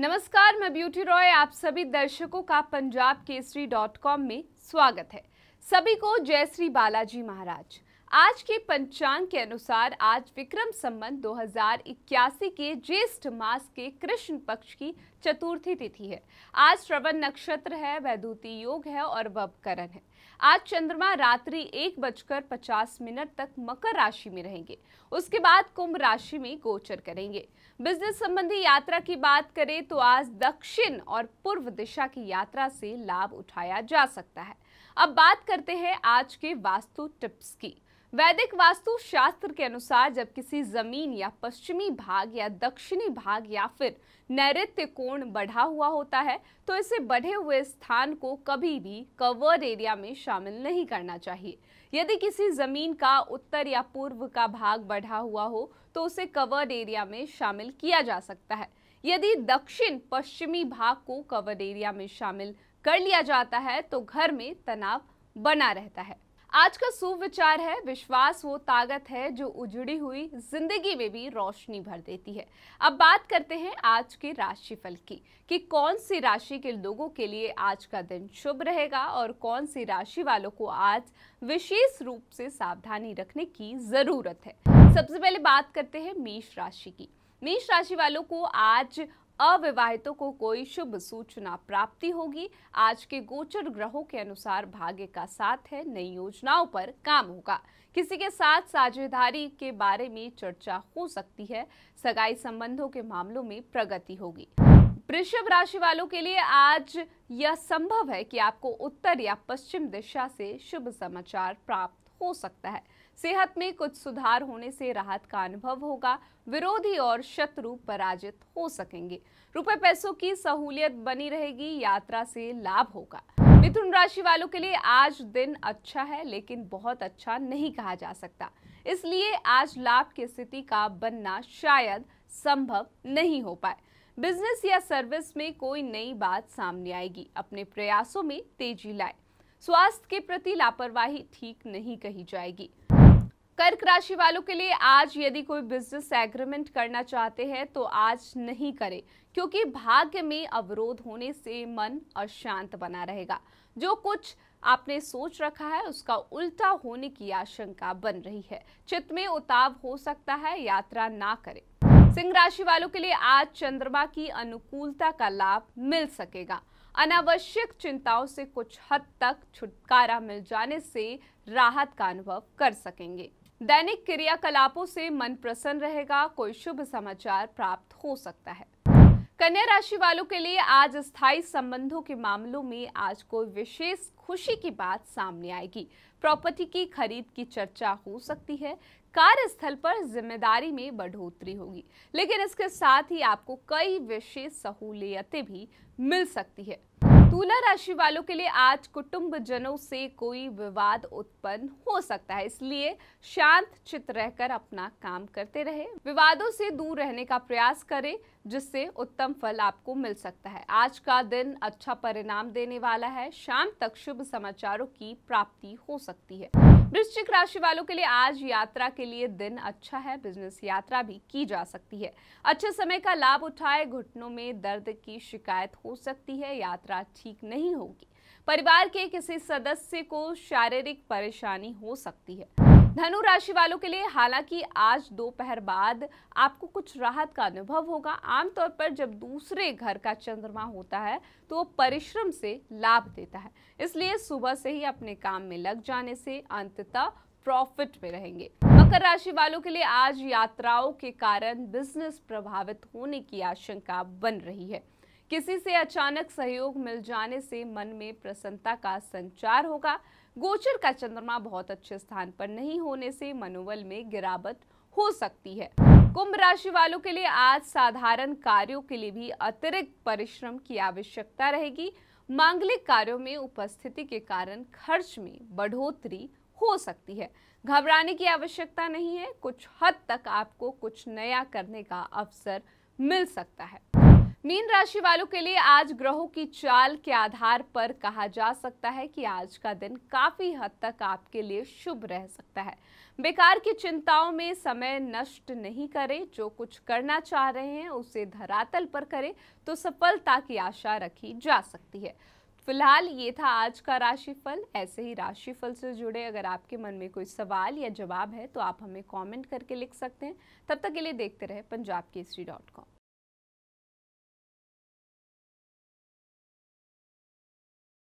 नमस्कार मैं ब्यूटी रॉय आप सभी दर्शकों का पंजाब केसरी डॉट कॉम में स्वागत है सभी को जय श्री बालाजी महाराज आज के पंचांग के अनुसार आज विक्रम संबंध 2081 के ज्येष्ठ मास के कृष्ण पक्ष की चतुर्थी तिथि है आज श्रवण नक्षत्र है वैद्युति योग है और वबकरण है आज चंद्रमा रात्रि एक बजकर पचास मिनट तक मकर राशि में रहेंगे उसके बाद कुंभ राशि में गोचर करेंगे बिजनेस संबंधी यात्रा की बात करें तो आज दक्षिण और पूर्व दिशा की यात्रा से लाभ उठाया जा सकता है अब बात करते हैं आज के वास्तु टिप्स की वैदिक वास्तु शास्त्र के अनुसार जब किसी जमीन या पश्चिमी भाग या दक्षिणी भाग या फिर नैत्य कोण बढ़ा हुआ होता है तो इसे बढ़े हुए स्थान को कभी भी कवर एरिया में शामिल नहीं करना चाहिए यदि किसी ज़मीन का उत्तर या पूर्व का भाग बढ़ा हुआ हो तो उसे कवर एरिया में शामिल किया जा सकता है यदि दक्षिण पश्चिमी भाग को कवर एरिया में शामिल कर लिया जाता है तो घर में तनाव बना रहता है आज का सुविचार है विश्वास वो ताकत है जो उजड़ी हुई जिंदगी में भी रोशनी भर देती है अब बात करते हैं आज के राशिफल की कि कौन सी राशि के लोगों के लिए आज का दिन शुभ रहेगा और कौन सी राशि वालों को आज विशेष रूप से सावधानी रखने की ज़रूरत है सबसे पहले बात करते हैं मेष राशि की मेष राशि वालों को आज अविवाहितों को कोई शुभ सूचना प्राप्ति होगी आज के गोचर ग्रहों के अनुसार भाग्य का साथ है नई योजनाओं पर काम होगा किसी के साथ साझेदारी के बारे में चर्चा हो सकती है सगाई संबंधों के मामलों में प्रगति होगी वृषभ राशि वालों के लिए आज यह संभव है कि आपको उत्तर या पश्चिम दिशा से शुभ समाचार प्राप्त हो सकता है सेहत में कुछ सुधार होने से राहत का अनुभव होगा विरोधी और शत्रु पराजित हो सकेंगे रुपए पैसों की सहूलियत बनी रहेगी यात्रा से लाभ होगा मिथुन राशि वालों के लिए आज दिन अच्छा है लेकिन बहुत अच्छा नहीं कहा जा सकता इसलिए आज लाभ की स्थिति का बनना शायद संभव नहीं हो पाए बिजनेस या सर्विस में कोई नई बात सामने आएगी अपने प्रयासों में तेजी लाए स्वास्थ्य के प्रति लापरवाही ठीक नहीं कही जाएगी कर्क राशि वालों के लिए आज यदि कोई बिजनेस एग्रीमेंट करना चाहते हैं तो आज नहीं करें क्योंकि भाग्य में अवरोध होने से मन अशांत बना रहेगा जो कुछ आपने सोच रखा है उसका उल्टा होने की आशंका बन रही है चित्त में उताव हो सकता है यात्रा ना करें सिंह राशि वालों के लिए आज चंद्रमा की अनुकूलता का लाभ मिल सकेगा अनावश्यक चिंताओं से कुछ हद तक छुटकारा मिल जाने से राहत का अनुभव कर सकेंगे दैनिक क्रियाकलापों से मन प्रसन्न रहेगा कोई शुभ समाचार प्राप्त हो सकता है कन्या राशि वालों के लिए आज स्थायी संबंधों के मामलों में आज कोई विशेष खुशी की बात सामने आएगी प्रॉपर्टी की खरीद की चर्चा हो सकती है कार्यस्थल पर जिम्मेदारी में बढ़ोतरी होगी लेकिन इसके साथ ही आपको कई विशेष सहूलियतें भी मिल सकती है तुला राशि वालों के लिए आज कुटुंब जनों से कोई विवाद उत्पन्न हो सकता है इसलिए शांत चित रहकर अपना काम करते रहे विवादों से दूर रहने का प्रयास करें जिससे उत्तम फल आपको मिल सकता है आज का दिन अच्छा परिणाम देने वाला है शाम तक शुभ समाचारों की प्राप्ति हो सकती है वृश्चिक राशि वालों के लिए आज यात्रा के लिए दिन अच्छा है बिजनेस यात्रा भी की जा सकती है अच्छे समय का लाभ उठाए घुटनों में दर्द की शिकायत हो सकती है यात्रा ठीक नहीं होगी परिवार के किसी सदस्य को शारीरिक परेशानी हो सकती है धनु राशि वालों के लिए हालांकि आज दोपहर बाद आपको कुछ राहत का अनुभव होगा आमतौर पर जब दूसरे घर का चंद्रमा होता है तो वो परिश्रम से लाभ देता है इसलिए सुबह से ही अपने काम में लग जाने से अंततः प्रॉफिट में रहेंगे मकर राशि वालों के लिए आज यात्राओं के कारण बिजनेस प्रभावित होने की आशंका बन रही है किसी से अचानक सहयोग मिल जाने से मन में प्रसन्नता का संचार होगा गोचर का चंद्रमा बहुत अच्छे स्थान पर नहीं होने से मनोबल में गिरावट हो सकती है कुंभ राशि वालों के लिए आज साधारण कार्यों के लिए भी अतिरिक्त परिश्रम की आवश्यकता रहेगी मांगलिक कार्यों में उपस्थिति के कारण खर्च में बढ़ोतरी हो सकती है घबराने की आवश्यकता नहीं है कुछ हद तक आपको कुछ नया करने का अवसर मिल सकता है मीन राशि वालों के लिए आज ग्रहों की चाल के आधार पर कहा जा सकता है कि आज का दिन काफी हद तक आपके लिए शुभ रह सकता है बेकार की चिंताओं में समय नष्ट नहीं करें जो कुछ करना चाह रहे हैं उसे धरातल पर करें तो सफलता की आशा रखी जा सकती है फिलहाल ये था आज का राशिफल ऐसे ही राशिफल से जुड़े अगर आपके मन में कोई सवाल या जवाब है तो आप हमें कमेंट करके लिख सकते हैं तब तक के लिए देखते रहे पंजाब केसरी डॉट कॉम